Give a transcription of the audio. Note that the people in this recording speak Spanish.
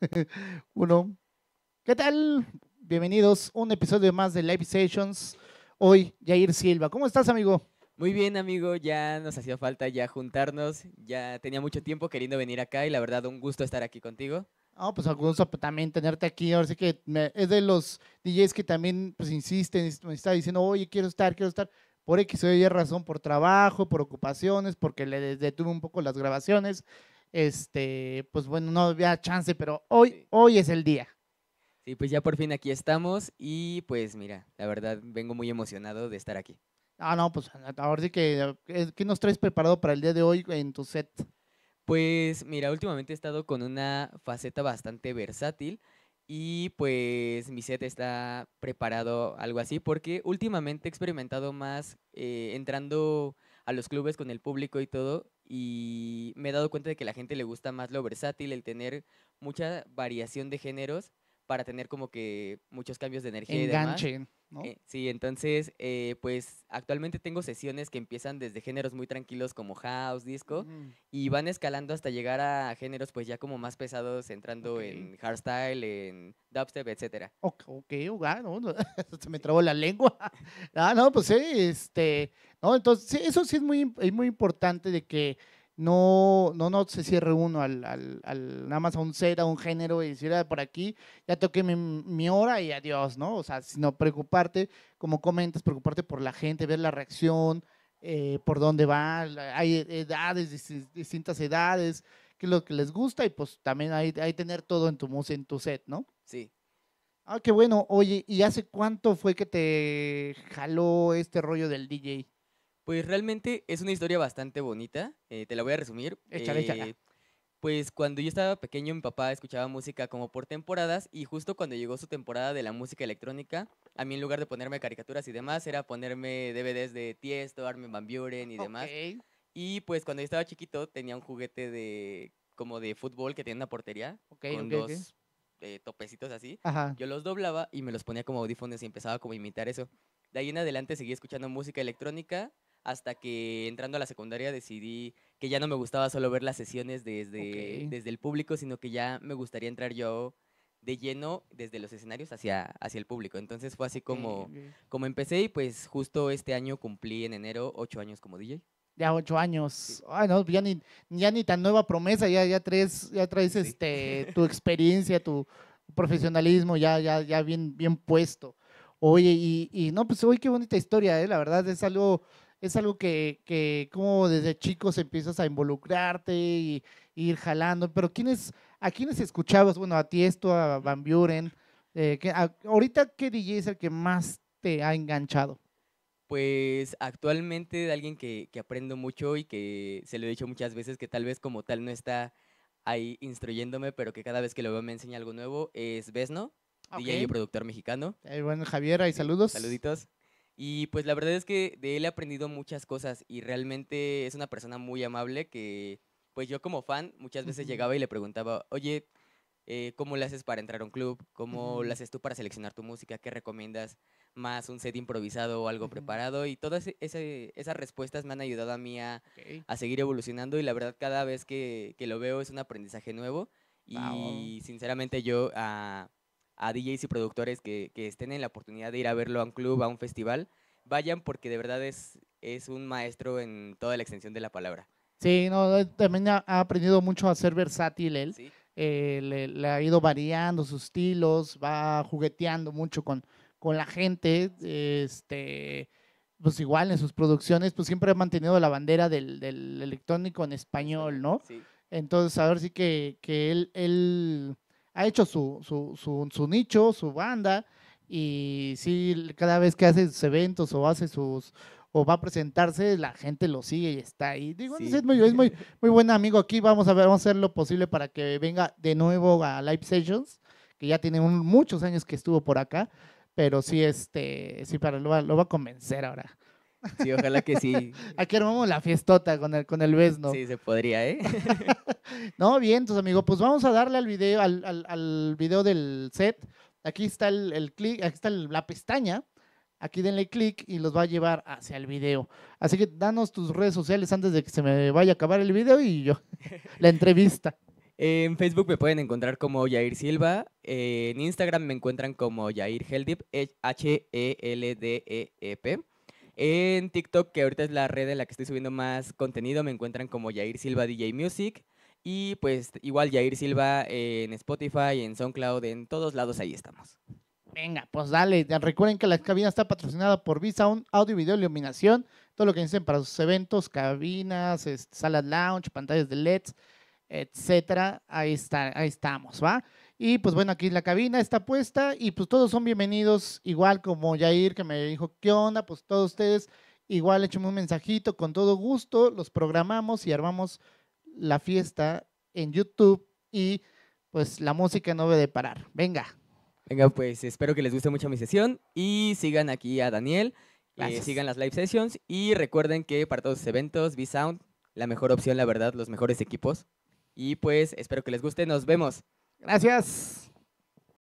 Uno. ¿Qué tal? Bienvenidos a un episodio más de Live Sessions. Hoy, Jair Silva. ¿Cómo estás, amigo? Muy bien, amigo. Ya nos hacía falta ya juntarnos. Ya tenía mucho tiempo queriendo venir acá y la verdad, un gusto estar aquí contigo. Ah, pues un gusto también tenerte aquí. Ahora sí que es de los DJs que también pues insisten, me está diciendo, oye, quiero estar, quiero estar. Por X o Y razón, por trabajo, por ocupaciones, porque le detuve un poco las grabaciones este, pues bueno, no había chance, pero hoy, hoy es el día. Sí, pues ya por fin aquí estamos y pues mira, la verdad vengo muy emocionado de estar aquí. Ah, no, pues ahora sí que, eh, ¿qué nos traes preparado para el día de hoy en tu set? Pues mira, últimamente he estado con una faceta bastante versátil y pues mi set está preparado algo así porque últimamente he experimentado más eh, entrando a los clubes con el público y todo, y me he dado cuenta de que a la gente le gusta más lo versátil, el tener mucha variación de géneros para tener como que muchos cambios de energía. Enganche, y ¿no? Eh, sí, entonces, eh, pues actualmente tengo sesiones que empiezan desde géneros muy tranquilos como house, disco, mm. y van escalando hasta llegar a géneros pues ya como más pesados, entrando en hardstyle, en dubstep, etcétera. Ok, ok, se me trabó la lengua. ah, no, pues sí, este, entonces, eso sí es muy, muy importante de que no, no, se cierre uno al, nada más a un set, a un género y decir, ah, por aquí ya toqué mi, hora y adiós, ¿no? O sea, sino preocuparte, como comentas, preocuparte por la gente, ver la reacción, eh, por dónde va, hay edades, distintas edades, qué es lo que les gusta y pues también hay, hay tener todo en tu música, en tu set, ¿no? Sí. Ah, qué bueno. Oye, ¿y hace cuánto fue que te jaló este rollo del DJ? Pues realmente es una historia bastante bonita. Eh, te la voy a resumir. Eh, pues cuando yo estaba pequeño, mi papá escuchaba música como por temporadas y justo cuando llegó su temporada de la música electrónica, a mí en lugar de ponerme caricaturas y demás, era ponerme DVDs de Tiesto, Armin Van Buren y demás. Y pues cuando yo estaba chiquito tenía un juguete de como de fútbol que tenía una portería con dos eh, topecitos así. Yo los doblaba y me los ponía como audífonos y empezaba como a imitar eso. De ahí en adelante seguí escuchando música electrónica hasta que entrando a la secundaria decidí que ya no me gustaba solo ver las sesiones desde, desde el público, sino que ya me gustaría entrar yo de lleno desde los escenarios hacia, hacia el público. Entonces fue así como, como empecé y pues justo este año cumplí en enero ocho años como DJ. Ya ocho años. ya ni, tan nueva promesa, ya, ya traes, ya traes este, tu experiencia, tu profesionalismo ya, ya, ya bien, bien puesto. Oye, y, no, pues hoy qué bonita historia, ¿eh? la verdad es algo es algo que, que como desde chicos empiezas a involucrarte y, ir jalando. Pero ¿a quiénes escuchabas? Bueno, a esto, a Van Buren. Eh, ahorita, ¿qué DJ es el que más te ha enganchado? Pues actualmente de alguien que, aprendo mucho y que se lo he dicho muchas veces, que tal vez como tal no está ahí instruyéndome, pero que cada vez que lo veo me enseña algo nuevo, es Vesno, ah, DJ y productor mexicano. bueno, Javier, ahí saludos. Saluditos. Y pues la verdad es que de él he aprendido muchas cosas y realmente es una persona muy amable que pues yo como fan muchas veces llegaba y le preguntaba, oye, eh, ¿cómo le haces para entrar a un club? ¿Cómo lo haces tú para seleccionar tu música? ¿Qué recomiendas? ¿Más un set improvisado o algo preparado? Y todas e, esas respuestas me han ayudado a mí a, seguir evolucionando y la verdad cada vez que, lo veo es un aprendizaje nuevo y sinceramente yo... a ah, a DJs y productores que, que, estén en la oportunidad de ir a verlo a un club, a un festival, vayan porque de verdad es, es un maestro en toda la extensión de la palabra. Sí, no, eh, también ha aprendido mucho a ser versátil él. Eh, le, ha ido variando sus estilos, va jugueteando mucho con, con la gente. Este, pues igual en sus producciones, pues siempre ha mantenido la bandera del, electrónico en español, ¿no? Sí. Entonces, ver sí que, que él, él ha hecho su, su, su, nicho, su banda, y sí, cada vez que hace sus eventos o hace sus o va a presentarse, la gente lo sigue y está ahí. Digo, es, muy, muy, buen amigo aquí, vamos a ver, vamos a hacer lo posible para que venga de nuevo a Live Sessions, que ya tiene muchos años que estuvo por acá, pero sí, este, sí, para, lo va a convencer ahora. Sí, ojalá que sí. Aquí armamos la fiestota con el, con el Vesno. Sí, se podría, ¿eh? no, bien, tus amigos, pues vamos a darle al video, al, al, video del set. Aquí está el, clic, aquí está la pestaña. Aquí denle clic y los va a llevar hacia el video. Así que danos tus redes sociales antes de que se me vaya a acabar el video y yo, la entrevista. En Facebook me pueden encontrar como Yair Silva. en Instagram me encuentran como Yair Heldip, H-E-L-D-E-E-P. e l d e l d e e p en TikTok, que ahorita es la red en la que estoy subiendo más contenido, me encuentran como Yair Silva DJ Music. Y pues igual Yair Silva en Spotify, en SoundCloud, en todos lados ahí estamos. Venga, pues dale. Recuerden que la cabina está patrocinada por V-Sound audio video iluminación. Todo lo que necesiten para sus eventos, cabinas, salas lounge, pantallas de LEDs, etcétera. Ahí está, ahí estamos, ¿va? Y pues bueno, aquí la cabina está puesta y pues todos son bienvenidos, igual como Jair que me dijo, ¿qué onda? Pues todos ustedes, igual échenme un mensajito, con todo gusto, los programamos y armamos la fiesta en YouTube y pues la música no debe de parar. Venga. Venga, pues espero que les guste mucho mi sesión y sigan aquí a Daniel, eh, sigan las live sessions y recuerden que para todos los eventos, V sound la mejor opción, la verdad, los mejores equipos. Y pues espero que les guste. Nos vemos. Gracias.